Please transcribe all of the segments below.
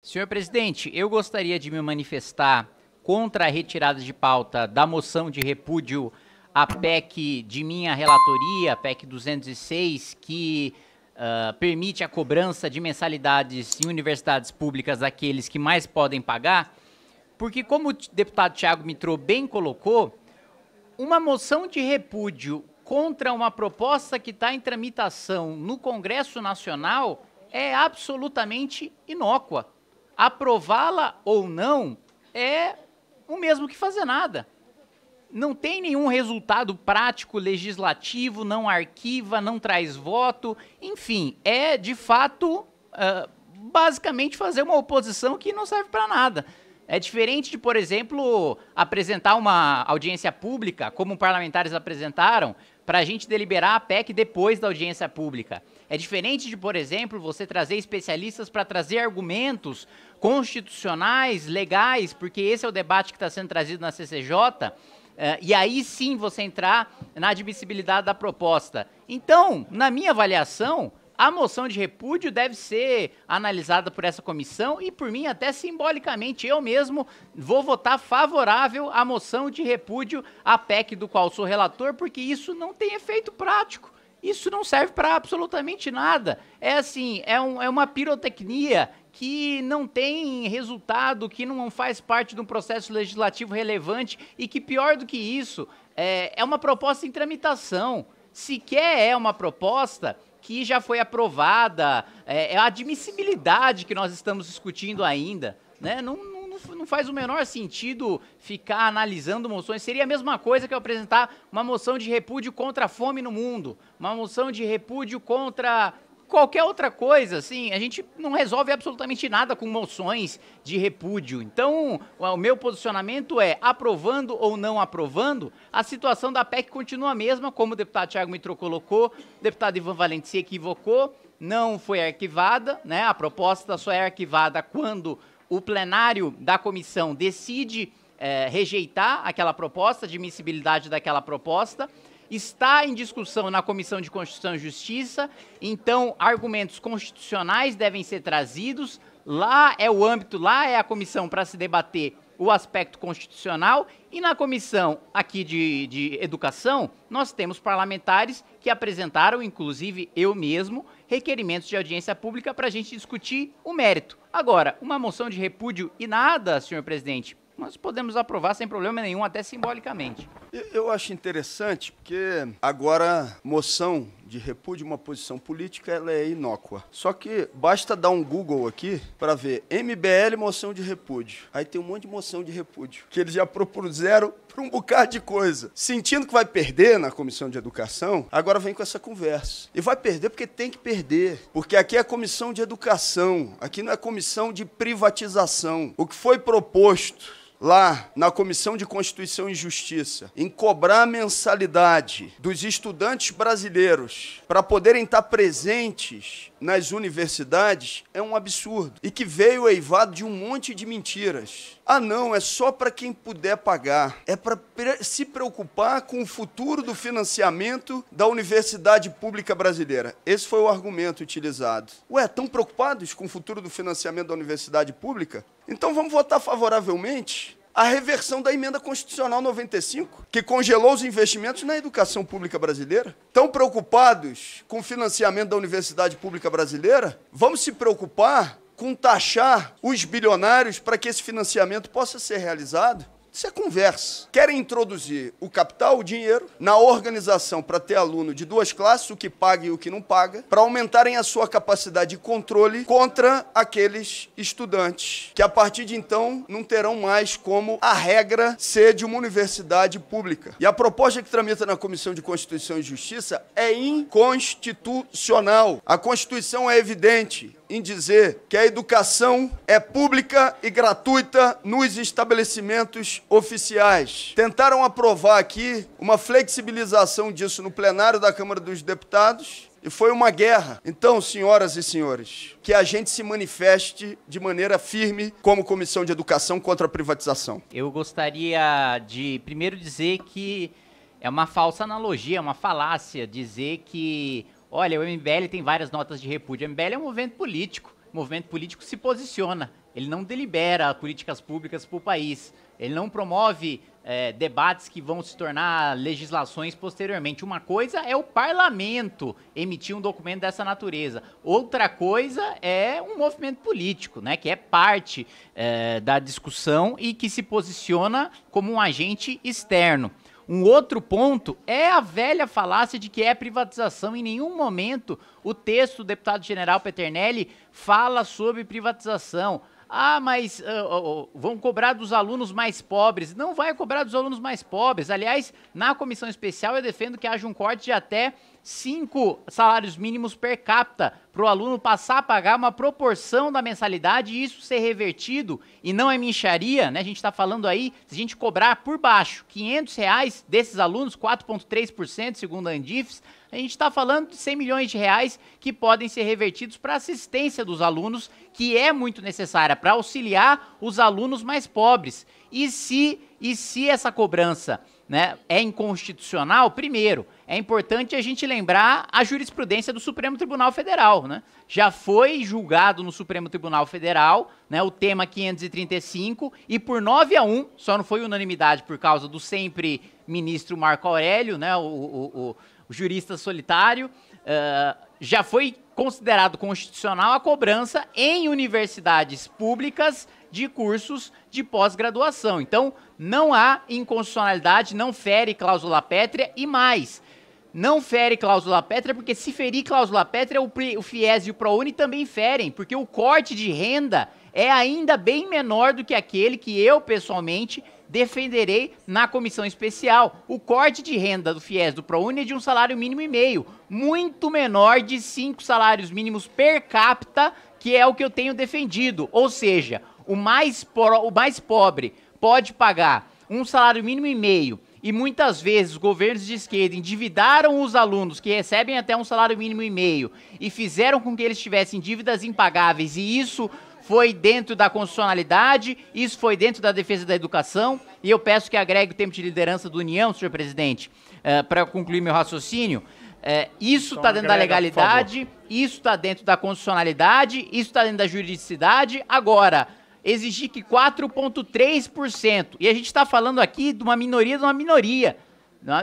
Senhor presidente, eu gostaria de me manifestar contra a retirada de pauta da moção de repúdio à PEC de minha relatoria, PEC 206, que uh, permite a cobrança de mensalidades em universidades públicas daqueles que mais podem pagar, porque, como o deputado Tiago Mitro bem colocou, uma moção de repúdio contra uma proposta que está em tramitação no Congresso Nacional é absolutamente inócua. Aprová-la ou não é o mesmo que fazer nada. Não tem nenhum resultado prático legislativo, não arquiva, não traz voto, enfim, é de fato uh, basicamente fazer uma oposição que não serve para nada. É diferente de, por exemplo, apresentar uma audiência pública, como parlamentares apresentaram, para a gente deliberar a PEC depois da audiência pública. É diferente de, por exemplo, você trazer especialistas para trazer argumentos constitucionais, legais, porque esse é o debate que está sendo trazido na CCJ, eh, e aí sim você entrar na admissibilidade da proposta. Então, na minha avaliação, a moção de repúdio deve ser analisada por essa comissão e, por mim, até simbolicamente, eu mesmo vou votar favorável à moção de repúdio à PEC do qual sou relator, porque isso não tem efeito prático. Isso não serve para absolutamente nada. É assim, é, um, é uma pirotecnia que não tem resultado, que não faz parte de um processo legislativo relevante e que, pior do que isso, é, é uma proposta em tramitação. Sequer é uma proposta que já foi aprovada, é, é a admissibilidade que nós estamos discutindo ainda. Né? Não, não, não faz o menor sentido ficar analisando moções. Seria a mesma coisa que eu apresentar uma moção de repúdio contra a fome no mundo, uma moção de repúdio contra qualquer outra coisa, assim, a gente não resolve absolutamente nada com moções de repúdio. Então, o meu posicionamento é, aprovando ou não aprovando, a situação da PEC continua a mesma, como o deputado Tiago Mitro colocou, o deputado Ivan Valente se equivocou, não foi arquivada, né? A proposta só é arquivada quando o plenário da comissão decide é, rejeitar aquela proposta, admissibilidade daquela proposta está em discussão na Comissão de Constituição e Justiça, então argumentos constitucionais devem ser trazidos. Lá é o âmbito, lá é a comissão para se debater o aspecto constitucional e na comissão aqui de, de educação nós temos parlamentares que apresentaram, inclusive eu mesmo, requerimentos de audiência pública para a gente discutir o mérito. Agora, uma moção de repúdio e nada, senhor presidente, nós podemos aprovar sem problema nenhum, até simbolicamente. Eu acho interessante porque agora moção de repúdio, uma posição política, ela é inócua. Só que basta dar um Google aqui para ver MBL moção de repúdio. Aí tem um monte de moção de repúdio que eles já propuseram para um bocado de coisa. Sentindo que vai perder na comissão de educação, agora vem com essa conversa. E vai perder porque tem que perder, porque aqui é a comissão de educação, aqui não é comissão de privatização. O que foi proposto lá na Comissão de Constituição e Justiça em cobrar a mensalidade dos estudantes brasileiros para poderem estar presentes nas universidades é um absurdo e que veio eivado de um monte de mentiras. Ah, não, é só para quem puder pagar. É para se preocupar com o futuro do financiamento da universidade pública brasileira. Esse foi o argumento utilizado. Ué, estão preocupados com o futuro do financiamento da universidade pública? Então vamos votar favoravelmente a reversão da emenda constitucional 95, que congelou os investimentos na educação pública brasileira. Tão preocupados com o financiamento da universidade pública brasileira, vamos se preocupar com taxar os bilionários para que esse financiamento possa ser realizado? Isso é conversa. Querem introduzir o capital, o dinheiro, na organização para ter aluno de duas classes, o que paga e o que não paga, para aumentarem a sua capacidade de controle contra aqueles estudantes que a partir de então não terão mais como a regra ser de uma universidade pública. E a proposta que tramita na Comissão de Constituição e Justiça é inconstitucional. A Constituição é evidente, em dizer que a educação é pública e gratuita nos estabelecimentos oficiais. Tentaram aprovar aqui uma flexibilização disso no plenário da Câmara dos Deputados. E foi uma guerra. Então, senhoras e senhores, que a gente se manifeste de maneira firme como Comissão de Educação contra a privatização. Eu gostaria de primeiro dizer que é uma falsa analogia, é uma falácia dizer que Olha, o MBL tem várias notas de repúdio. O MBL é um movimento político. O movimento político se posiciona. Ele não delibera políticas públicas para o país. Ele não promove é, debates que vão se tornar legislações posteriormente. Uma coisa é o parlamento emitir um documento dessa natureza. Outra coisa é um movimento político, né, que é parte é, da discussão e que se posiciona como um agente externo. Um outro ponto é a velha falácia de que é privatização. Em nenhum momento o texto do deputado general Peternelli fala sobre privatização. Ah, mas uh, uh, vão cobrar dos alunos mais pobres. Não vai cobrar dos alunos mais pobres. Aliás, na comissão especial eu defendo que haja um corte de até cinco salários mínimos per capita para o aluno passar a pagar uma proporção da mensalidade e isso ser revertido e não é mincharia, né? A gente está falando aí, se a gente cobrar por baixo 500 reais desses alunos, 4,3% segundo a Andifes, a gente está falando de 100 milhões de reais que podem ser revertidos para assistência dos alunos, que é muito necessária para auxiliar os alunos mais pobres. E se, e se essa cobrança né, é inconstitucional, primeiro, é importante a gente lembrar a jurisprudência do Supremo Tribunal Federal. Né? Já foi julgado no Supremo Tribunal Federal né, o tema 535 e por 9 a 1, só não foi unanimidade por causa do sempre ministro Marco Aurélio, né, o, o, o, o jurista solitário, uh, já foi considerado constitucional a cobrança em universidades públicas de cursos de pós-graduação. Então, não há inconstitucionalidade, não fere cláusula pétrea e mais. Não fere cláusula pétrea, porque se ferir cláusula pétrea, o FIES e o ProUni também ferem, porque o corte de renda é ainda bem menor do que aquele que eu, pessoalmente, defenderei na comissão especial. O corte de renda do FIES do ProUni é de um salário mínimo e meio, muito menor de cinco salários mínimos per capita, que é o que eu tenho defendido. Ou seja, o mais, pro, o mais pobre pode pagar um salário mínimo e meio e muitas vezes governos de esquerda endividaram os alunos que recebem até um salário mínimo e meio e fizeram com que eles tivessem dívidas impagáveis e isso foi dentro da constitucionalidade, isso foi dentro da defesa da educação e eu peço que agregue o tempo de liderança do União, senhor presidente, eh, para concluir meu raciocínio. Eh, isso está dentro agrega, da legalidade, isso está dentro da constitucionalidade, isso está dentro da juridicidade. Agora, exigir que 4,3%, e a gente está falando aqui de uma minoria de uma minoria,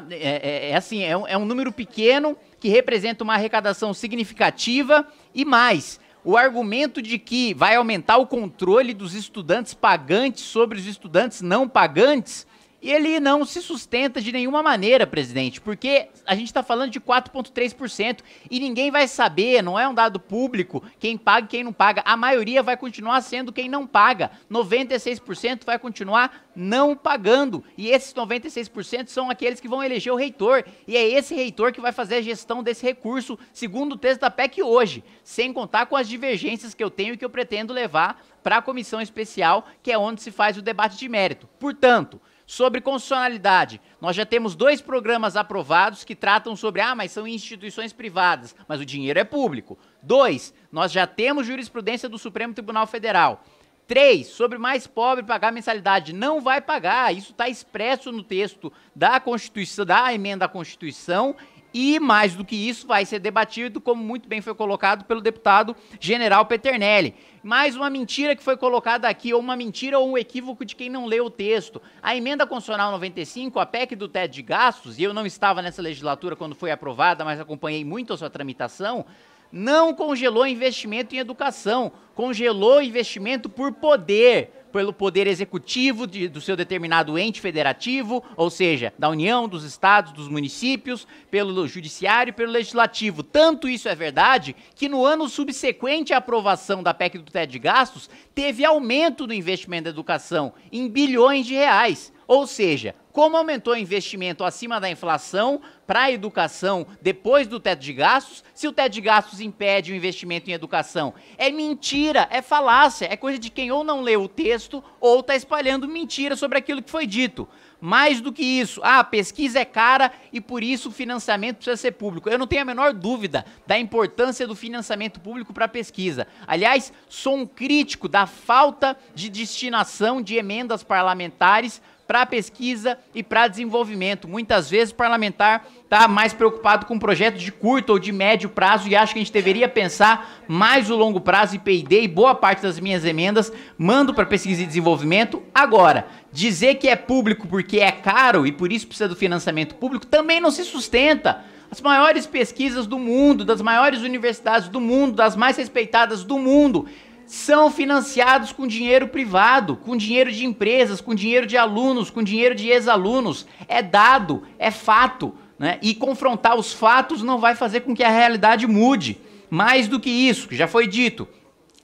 é? é, é, é assim, é um, é um número pequeno que representa uma arrecadação significativa e mais. O argumento de que vai aumentar o controle dos estudantes pagantes sobre os estudantes não pagantes, e ele não se sustenta de nenhuma maneira, presidente, porque a gente está falando de 4,3% e ninguém vai saber, não é um dado público, quem paga e quem não paga. A maioria vai continuar sendo quem não paga. 96% vai continuar não pagando. E esses 96% são aqueles que vão eleger o reitor. E é esse reitor que vai fazer a gestão desse recurso, segundo o texto da PEC hoje, sem contar com as divergências que eu tenho e que eu pretendo levar para a comissão especial, que é onde se faz o debate de mérito. Portanto, Sobre constitucionalidade, nós já temos dois programas aprovados que tratam sobre, ah, mas são instituições privadas, mas o dinheiro é público. Dois, nós já temos jurisprudência do Supremo Tribunal Federal. Três, sobre mais pobre pagar mensalidade. Não vai pagar, isso está expresso no texto da Constituição, da emenda à Constituição e mais do que isso, vai ser debatido, como muito bem foi colocado pelo deputado general Peternelli. Mais uma mentira que foi colocada aqui, ou uma mentira ou um equívoco de quem não leu o texto. A emenda constitucional 95, a PEC do teto de gastos, e eu não estava nessa legislatura quando foi aprovada, mas acompanhei muito a sua tramitação, não congelou investimento em educação, congelou investimento por poder pelo poder executivo de, do seu determinado ente federativo, ou seja, da União, dos estados, dos municípios, pelo judiciário e pelo legislativo. Tanto isso é verdade que no ano subsequente à aprovação da PEC do Ted de gastos, teve aumento do investimento da educação em bilhões de reais. Ou seja, como aumentou o investimento acima da inflação para a educação depois do teto de gastos, se o teto de gastos impede o investimento em educação? É mentira, é falácia, é coisa de quem ou não leu o texto ou está espalhando mentira sobre aquilo que foi dito. Mais do que isso, ah, a pesquisa é cara e por isso o financiamento precisa ser público. Eu não tenho a menor dúvida da importância do financiamento público para a pesquisa. Aliás, sou um crítico da falta de destinação de emendas parlamentares para pesquisa e para desenvolvimento. Muitas vezes o parlamentar está mais preocupado com projetos de curto ou de médio prazo e acho que a gente deveria pensar mais o longo prazo e P&D e boa parte das minhas emendas mando para pesquisa e desenvolvimento agora. Dizer que é público porque é caro e por isso precisa do financiamento público também não se sustenta. As maiores pesquisas do mundo, das maiores universidades do mundo, das mais respeitadas do mundo, são financiados com dinheiro privado, com dinheiro de empresas, com dinheiro de alunos, com dinheiro de ex-alunos. É dado, é fato. Né? E confrontar os fatos não vai fazer com que a realidade mude. Mais do que isso, que já foi dito,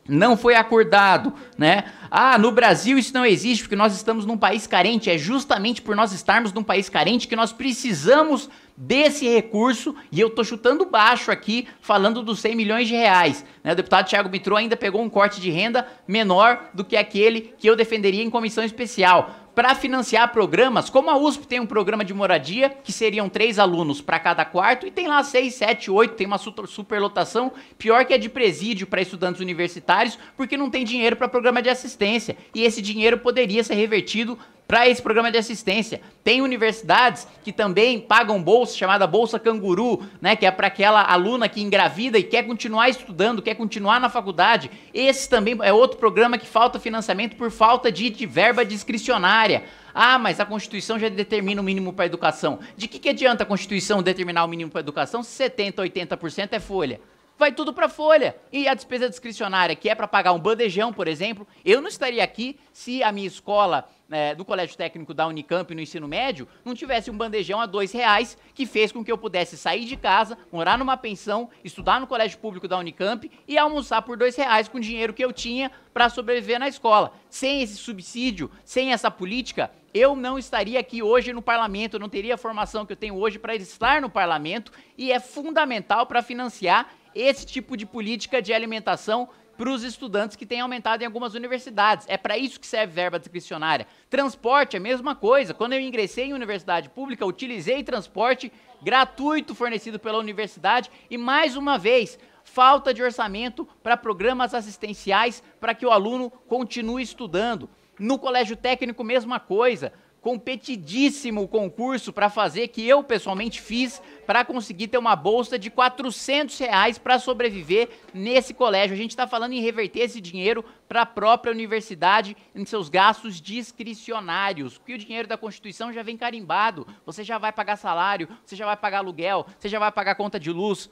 não foi acordado, né? Ah, no Brasil isso não existe porque nós estamos num país carente. É justamente por nós estarmos num país carente que nós precisamos desse recurso e eu tô chutando baixo aqui falando dos 100 milhões de reais. Né? O deputado Thiago Mitrô ainda pegou um corte de renda menor do que aquele que eu defenderia em comissão especial para financiar programas, como a USP tem um programa de moradia, que seriam três alunos para cada quarto, e tem lá seis, sete, oito, tem uma superlotação, pior que é de presídio para estudantes universitários, porque não tem dinheiro para programa de assistência assistência e esse dinheiro poderia ser revertido para esse programa de assistência. Tem universidades que também pagam bolsa, chamada Bolsa Canguru, né, que é para aquela aluna que engravida e quer continuar estudando, quer continuar na faculdade. Esse também é outro programa que falta financiamento por falta de, de verba discricionária. Ah, mas a Constituição já determina o mínimo para educação. De que, que adianta a Constituição determinar o mínimo para educação se 70, 80% é folha? vai tudo para folha. E a despesa discricionária, que é para pagar um bandejão, por exemplo, eu não estaria aqui se a minha escola é, do Colégio Técnico da Unicamp no ensino médio não tivesse um bandejão a dois reais que fez com que eu pudesse sair de casa, morar numa pensão, estudar no colégio público da Unicamp e almoçar por dois reais com o dinheiro que eu tinha para sobreviver na escola. Sem esse subsídio, sem essa política, eu não estaria aqui hoje no parlamento, não teria a formação que eu tenho hoje para estar no parlamento e é fundamental para financiar esse tipo de política de alimentação para os estudantes que tem aumentado em algumas universidades. É para isso que serve verba discricionária. Transporte é a mesma coisa. Quando eu ingressei em universidade pública, utilizei transporte gratuito fornecido pela universidade e mais uma vez falta de orçamento para programas assistenciais para que o aluno continue estudando. No colégio técnico, mesma coisa competidíssimo concurso para fazer, que eu pessoalmente fiz, para conseguir ter uma bolsa de 400 reais para sobreviver nesse colégio. A gente está falando em reverter esse dinheiro para a própria universidade em seus gastos discricionários, porque o dinheiro da Constituição já vem carimbado. Você já vai pagar salário, você já vai pagar aluguel, você já vai pagar conta de luz.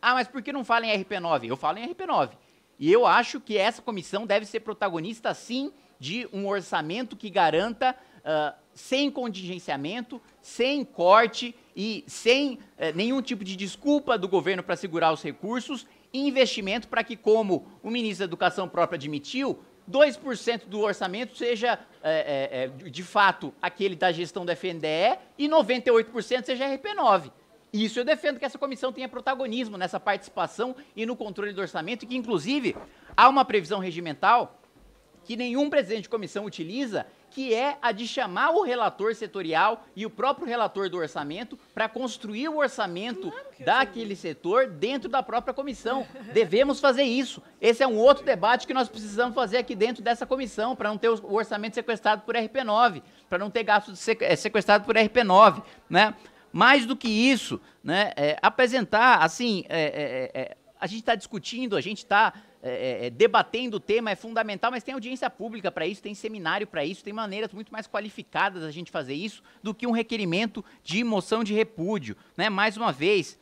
Ah, mas por que não fala em RP9? Eu falo em RP9. E eu acho que essa comissão deve ser protagonista, sim, de um orçamento que garanta ah, sem contingenciamento, sem corte e sem uh, nenhum tipo de desculpa do governo para segurar os recursos, investimento para que, como o ministro da Educação própria admitiu, 2% do orçamento seja, é, é, de fato, aquele da gestão da FNDE e 98% seja RP9. Isso eu defendo que essa comissão tenha protagonismo nessa participação e no controle do orçamento, e que, inclusive, há uma previsão regimental que nenhum presidente de comissão utiliza, que é a de chamar o relator setorial e o próprio relator do orçamento para construir o orçamento claro daquele setor dentro da própria comissão. Devemos fazer isso. Esse é um outro debate que nós precisamos fazer aqui dentro dessa comissão, para não ter o orçamento sequestrado por RP9, para não ter gasto eh, sequestrado por RP9, né? Mais do que isso, né, é, apresentar, assim, é, é, a gente está discutindo, a gente está é, é, é, debatendo o tema é fundamental, mas tem audiência pública para isso, tem seminário para isso, tem maneiras muito mais qualificadas a gente fazer isso do que um requerimento de moção de repúdio. Né? Mais uma vez,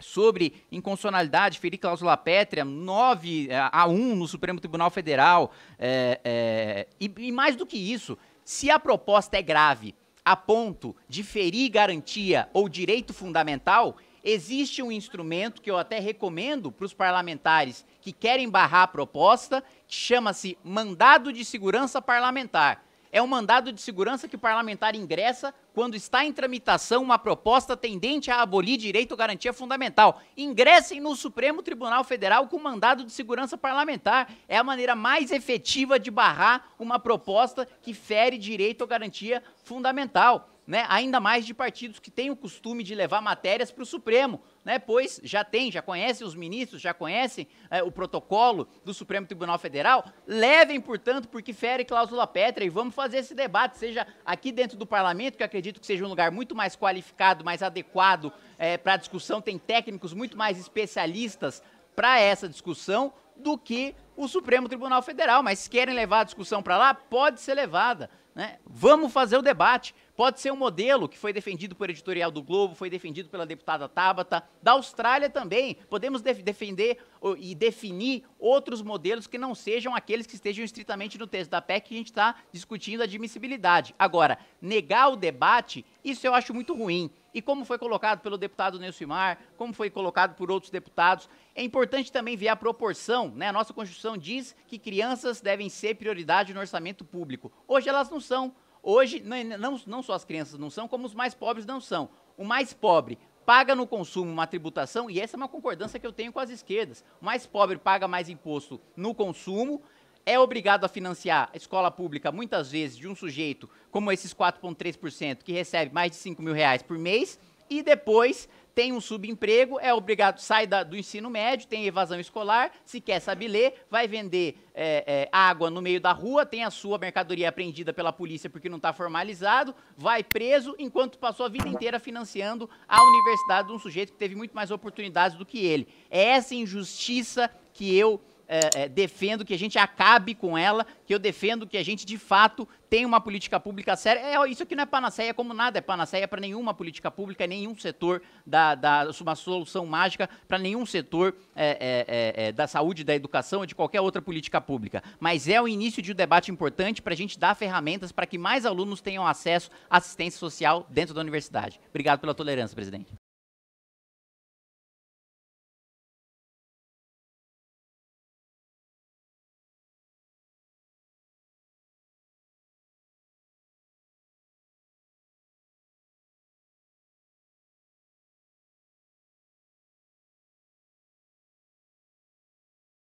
sobre inconstitucionalidade, ferir cláusula pétrea, 9 é, a 1 no Supremo Tribunal Federal. É, é, e, e mais do que isso, se a proposta é grave a ponto de ferir garantia ou direito fundamental, Existe um instrumento que eu até recomendo para os parlamentares que querem barrar a proposta, que chama-se mandado de segurança parlamentar. É um mandado de segurança que o parlamentar ingressa quando está em tramitação uma proposta tendente a abolir direito ou garantia fundamental. Ingressem no Supremo Tribunal Federal com mandado de segurança parlamentar. É a maneira mais efetiva de barrar uma proposta que fere direito ou garantia fundamental né? Ainda mais de partidos que têm o costume de levar matérias para o Supremo, né? Pois já tem, já conhecem os ministros, já conhecem é, o protocolo do Supremo Tribunal Federal. Levem, portanto, porque fere cláusula pétrea e vamos fazer esse debate, seja aqui dentro do parlamento, que acredito que seja um lugar muito mais qualificado, mais adequado é, para a discussão, tem técnicos muito mais especialistas para essa discussão do que o Supremo Tribunal Federal, mas se querem levar a discussão para lá, pode ser levada. Né? Vamos fazer o debate. Pode ser um modelo que foi defendido por editorial do Globo, foi defendido pela deputada Tabata, da Austrália também. Podemos def defender e definir outros modelos que não sejam aqueles que estejam estritamente no texto da PEC que a gente está discutindo a admissibilidade. Agora, negar o debate, isso eu acho muito ruim. E como foi colocado pelo deputado Nelsimar, como foi colocado por outros deputados, é importante também ver a proporção, né? A nossa Constituição diz que crianças devem ser prioridade no orçamento público. Hoje elas não são. Hoje, não, não só as crianças não são, como os mais pobres não são. O mais pobre paga no consumo uma tributação, e essa é uma concordância que eu tenho com as esquerdas. O mais pobre paga mais imposto no consumo é obrigado a financiar a escola pública, muitas vezes, de um sujeito como esses 4,3%, que recebe mais de 5 mil reais por mês, e depois tem um subemprego, é obrigado, sai da, do ensino médio, tem evasão escolar, se quer saber ler, vai vender é, é, água no meio da rua, tem a sua mercadoria apreendida pela polícia porque não está formalizado, vai preso, enquanto passou a vida inteira financiando a universidade de um sujeito que teve muito mais oportunidades do que ele. É essa injustiça que eu é, é, defendo que a gente acabe com ela, que eu defendo que a gente, de fato, tenha uma política pública séria. É, isso aqui não é panaceia como nada, é panaceia para nenhuma política pública, nenhum setor da, da é uma solução mágica para nenhum setor é, é, é, da saúde, da educação ou de qualquer outra política pública. Mas é o início de um debate importante para a gente dar ferramentas para que mais alunos tenham acesso à assistência social dentro da universidade. Obrigado pela tolerância, presidente.